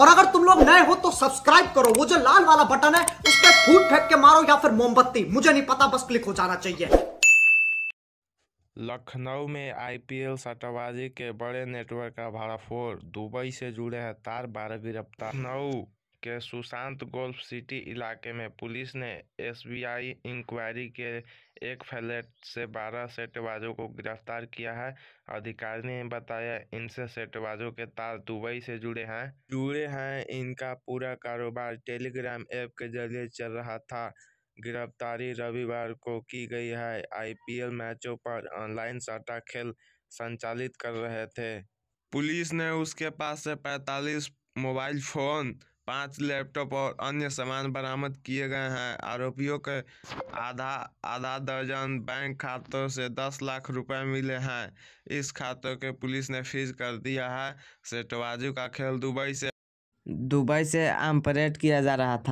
और अगर तुम लोग नए हो तो सब्सक्राइब करो वो जो लाल वाला बटन है उस पर फूट फेंक के मारो या फिर मोमबत्ती मुझे नहीं पता बस क्लिक हो जाना चाहिए लखनऊ में आईपीएल सट्टाबाजी के बड़े नेटवर्क का भाड़ा फोर दुबई से जुड़े हैं तार बारह गिरफ्तार लखनऊ के सुशांत गोल्फ सिटी इलाके में पुलिस ने एसबीआई इंक्वायरी के एक फ्लैट से बारह सेटबाजों को गिरफ्तार किया है अधिकारी ने बताया इनसे सेटबाजों के तार दुबई से जुड़े हैं जुड़े हैं इनका पूरा कारोबार टेलीग्राम ऐप के जरिए चल रहा था गिरफ्तारी रविवार को की गई है आईपीएल मैचों पर ऑनलाइन सट्टा खेल संचालित कर रहे थे पुलिस ने उसके पास से 45 मोबाइल फ़ोन पांच लैपटॉप और अन्य सामान बरामद किए गए हैं आरोपियों के आधा आधा दर्जन बैंक खातों से दस लाख रुपए मिले हैं इस खातों के पुलिस ने फ्रीज कर दिया है सेटबाजी का खेल दुबई से दुबई से परेड किया जा रहा था